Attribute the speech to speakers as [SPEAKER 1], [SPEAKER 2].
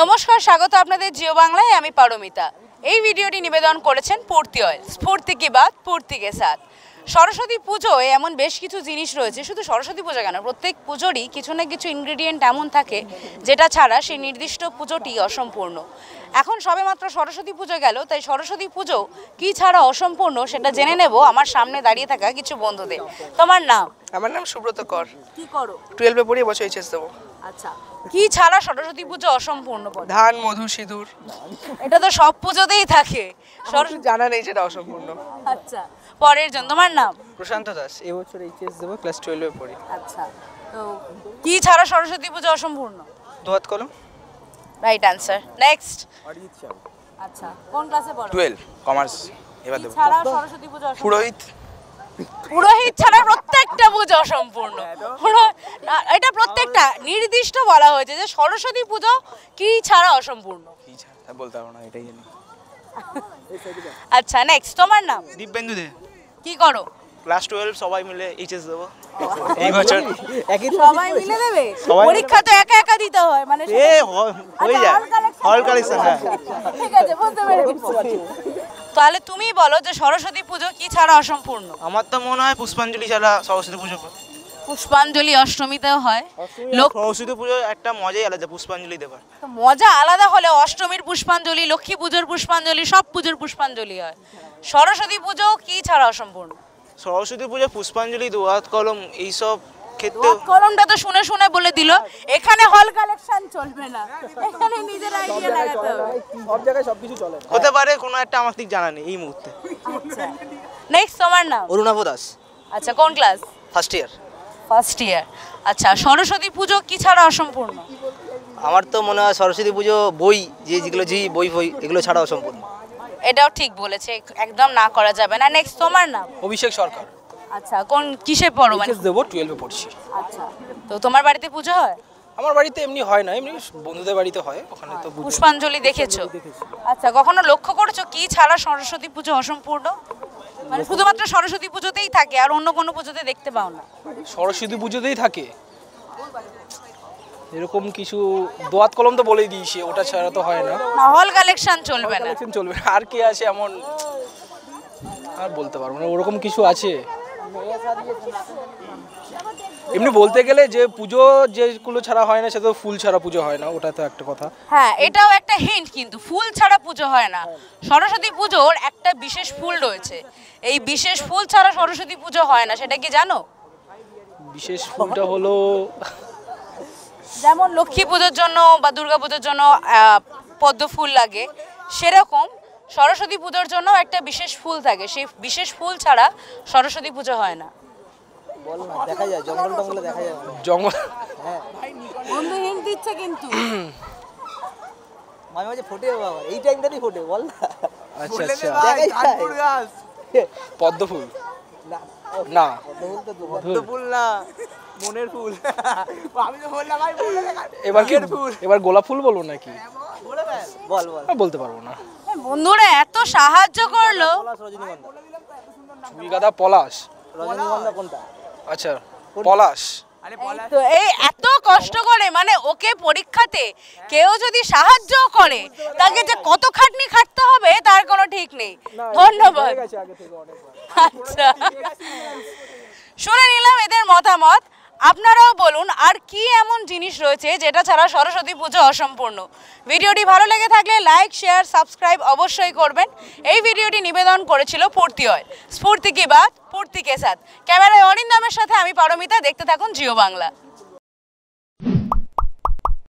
[SPEAKER 1] নমস্কার স্বাগত আপনাদের জিও বাংলায় আমি পারমিতা এই ভিডিওটি নিবেদন করেছেন পূর্তি অয়েল স্ফূর্তি কি বাদ পূর্তিকে সাদ সরস্বতী পুজোয় এমন বেশ কিছু জিনিস রয়েছে শুধু সরস্বতী পুজো কেন প্রত্যেক পুজোরই কিছু না কিছু ইনগ্রিডিয়েন্ট এমন থাকে যেটা ছাড়া সেই নির্দিষ্ট পুজোটি অসম্পূর্ণ এখন সবেমাত্র সরস্বতী পুজো গেল তাই সরস্বতী পুজো কি ছাড়া অসম্পূর্ণ সেটা জেনে নেব আমার সামনে দাঁড়িয়ে থাকা কিছু বন্ধুদের তোমার নাম আমার নাম সুব্রত কর কি করো টুয়েলভে পড়িয়ে বছর এইচএস দেবো আচ্ছা কি ছাড়া সরস্বতী পুজো অসম্পূর্ণ ধান মধু সিঁদুর এটা তো সব পুজোতেই থাকে সরস্বতী জানা নেই সেটা অসম্পূর্ণ আচ্ছা পরের জন তোমার নাম প্রশান্ত দাস এবছর এইচএস দেবো ক্লাস টুয়েলভে পড়ি আচ্ছা তো কি ছাড়া সরস্বতী পুজো অসম্পূর্ণ দোয়াত কলম রাইট আনসার নেক্সট আচ্ছা কোন ক্লাসে পড়ো কমার্স এবার দেবো ছাড়া সরস্বতী পুজো পুরোহিত পুরোহিত ছাড়া পুজো সম্পূর্ণ হ্যাঁ, এটা প্রত্যেকটা নির্দিষ্ট বলা হয়েছে যে সরস্বতী পুজো কি ছাড়া অসম্পূর্ণ বলতে পারবো না এটাই আচ্ছা নেক্সট তোমার নাম দিব্যেন্দু দে কি করো ক্লাস 12 সবাই মিলে এইচএস দেব এই বছর একই সবাই মিলে দেবে পরীক্ষা তো একা একা দিতে হয় মানে এ হয়ে আচ্ছা, যায় হল কালেকশন হ্যাঁ ঠিক আছে বুঝতে পেরেছি তাহলে তুমি বলো যে সরস্বতী পুজো কি ছাড়া অসম্পূর্ণ আমার তো মনে হয় পুষ্পাঞ্জলি ছাড়া সরস্বতী পুজো পুষ্পাঞ্জলি অষ্টমীতেও হয় লোক সরস্বতী পুজোর একটা মজাই আলাদা পুষ্পাঞ্জলি দেবার মজা আলাদা হলে অষ্টমীর পুষ্পাঞ্জলি লক্ষ্মী পুজোর পুষ্পাঞ্জলি সব পুজোর পুষ্পাঞ্জলি হয় সরস্বতী পুজো কি ছাড়া অসম্পূর্ণ সরস্বতী পুজো পুষ্পাঞ্জলি দোয়াত কলম এইসব ক্ষেত্রে কলমটা তো শুনে শুনে বলে দিল এখানে হল কালেকশন চলবে না এখানে নিজের আইডিয়া লাগাতে হবে সব জায়গায় সবকিছু চলে হতে পারে কোনো একটা আমার ঠিক জানা নেই এই মুহূর্তে নেক্সট আচ্ছা। তোমার নাম অরুণাভ দাস আচ্ছা কোন class first year first year আচ্ছা সরস্বতী পুজো কি ছাড়া অসম্পূর্ণ আমার তো মনে হয় সরস্বতী পুজো বই যে যেগুলো যে বই বই এগুলো ছাড়া অসম্পূর্ণ এটাও ঠিক বলেছে একদম না করা যাবে না নেক্সট তোমার নাম অভিষেক সরকার আচ্ছা কোন কিসে পড়ো মানে দেবো টুয়েলভে পড়ছি আচ্ছা তো তোমার বাড়িতে পুজো হয় আমার বাড়িতে এমনি হয় না এমনি বন্ধুদের বাড়িতে হয় ওখানে তো পুষ্পাঞ্জলি দেখেছো আচ্ছা কখনো লক্ষ্য করেছো কি ছাড়া সরস্বতী পুজো অসম্পূর্ণ মানে শুধুমাত্র সরস্বতী পুজোতেই থাকে আর অন্য কোনো পুজোতে দেখতে পাও না সরস্বতী পুজোতেই থাকে এরকম কিছু দোয়াত কলম তো বলেই দিয়েছি ওটা ছাড়া তো হয় না হল কালেকশন চলবে না চলবে আর কি আছে এমন আর বলতে পারবো না ওরকম কিছু আছে এমনি বলতে গেলে যে পুজো যেগুলো ছাড়া হয় না সে তো ফুল ছাড়া পুজো হয় না ওটা তো একটা কথা হ্যাঁ এটাও একটা হিন্ট কিন্তু ফুল ছাড়া পুজো হয় না সরস্বতী পুজোর একটা বিশেষ ফুল রয়েছে এই বিশেষ ফুল ছাড়া সরস্বতী পুজো হয় না সেটা কি জানো বিশেষ ফুলটা হলো যেমন লক্ষ্মী পুজোর জন্য বা দুর্গা পুজোর জন্য পদ্ম ফুল লাগে সেরকম সরস্বতী পুজোর জন্য একটা বিশেষ ফুল থাকে সেই বিশেষ ফুল ছাড়া সরস্বতী পুজো হয় না দেখা যায় হ্যাঁ। কিন্তু মাঝে মাঝে ফোটে বাবা এই ফোটে আচ্ছা, আচ্ছা। হ্যাঁ। না পদ্মফুল না মনের ফুল আমি তো বললাম ভাই এবার কি ফুল এবার গোলাপ ফুল বলবো নাকি হ্যাঁ, বল বল বলতে পারবো না বন্ধুরা এত সাহায্য করলো পলাশ রজনীগন্ধা কোনটা আচ্ছা পলাশ এই এত কষ্ট করে মানে ওকে পরীক্ষাতে হ্যাঁ। কেউ যদি সাহায্য করে তাকে যে কত খাটনি খাটতে হবে তার কোনো ঠিক নেই ধন্যবাদ আচ্ছা শুনে নিলাম এদের মতামত আপনারাও বলুন আর কি এমন জিনিস রয়েছে যেটা ছাড়া সরস্বতী পুজো অসম্পূর্ণ ভিডিওটি ভালো লেগে থাকলে লাইক শেয়ার সাবস্ক্রাইব অবশ্যই করবেন এই ভিডিওটি নিবেদন করেছিল পূর্তি হয় স্ফূর্তি কি বাদ ফুর্তি কে সাথ ক্যামেরায় অনিন্দমের সাথে আমি পারমিতা দেখতে থাকুন জিও বাংলা